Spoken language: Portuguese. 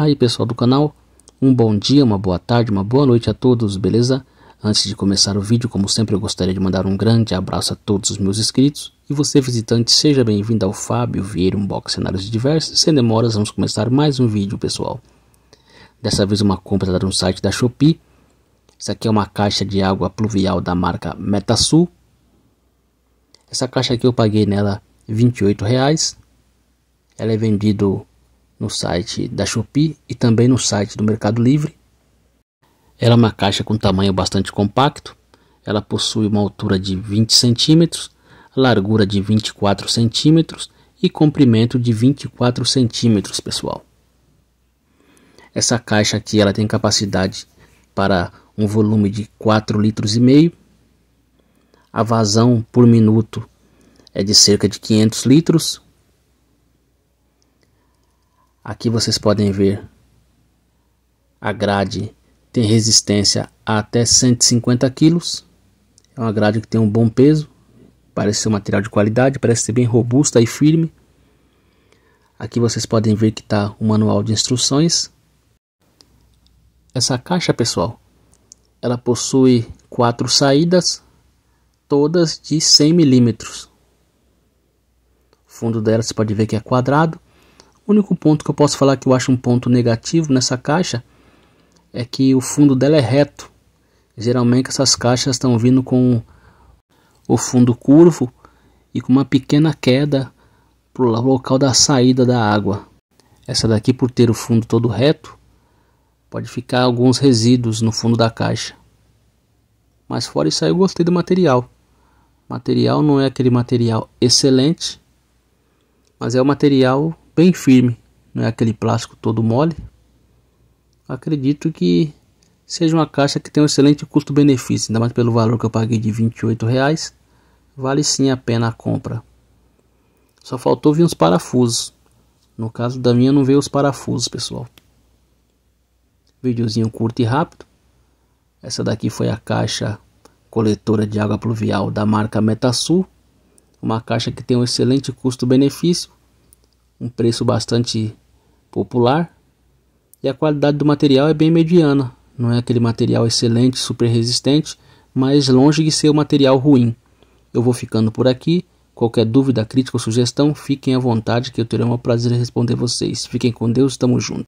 Aí pessoal do canal, um bom dia, uma boa tarde, uma boa noite a todos, beleza? Antes de começar o vídeo, como sempre, eu gostaria de mandar um grande abraço a todos os meus inscritos. E você, visitante, seja bem-vindo ao Fábio Vieira Unbox Cenários Diversos. Sem demoras, vamos começar mais um vídeo, pessoal. Dessa vez uma compra de um site da Shopee. Isso aqui é uma caixa de água pluvial da marca Metasul. Essa caixa aqui eu paguei nela R$ 28,00. Ela é vendida no site da Shopee e também no site do Mercado Livre. Ela é uma caixa com tamanho bastante compacto. Ela possui uma altura de 20 centímetros, largura de 24 centímetros e comprimento de 24 centímetros, pessoal. Essa caixa aqui ela tem capacidade para um volume de 4 litros e meio. A vazão por minuto é de cerca de 500 litros, Aqui vocês podem ver a grade tem resistência a até 150 kg. É uma grade que tem um bom peso, parece ser um material de qualidade, parece ser bem robusta e firme. Aqui vocês podem ver que está o manual de instruções. Essa caixa, pessoal, ela possui quatro saídas, todas de 100 milímetros. O fundo dela você pode ver que é quadrado o único ponto que eu posso falar que eu acho um ponto negativo nessa caixa é que o fundo dela é reto. Geralmente essas caixas estão vindo com o fundo curvo e com uma pequena queda para o local da saída da água. Essa daqui, por ter o fundo todo reto, pode ficar alguns resíduos no fundo da caixa. Mas fora isso aí, eu gostei do material. O material não é aquele material excelente, mas é o material bem firme, não é aquele plástico todo mole. Acredito que seja uma caixa que tem um excelente custo-benefício, ainda mais pelo valor que eu paguei de 28 reais, vale sim a pena a compra. Só faltou vir uns parafusos. No caso da minha não veio os parafusos, pessoal. Videozinho curto e rápido. Essa daqui foi a caixa coletora de água pluvial da marca Metasul. Uma caixa que tem um excelente custo-benefício um preço bastante popular e a qualidade do material é bem mediana, não é aquele material excelente, super resistente, mas longe de ser um material ruim. Eu vou ficando por aqui. Qualquer dúvida, crítica ou sugestão, fiquem à vontade que eu terei o prazer em responder vocês. Fiquem com Deus, tamo junto.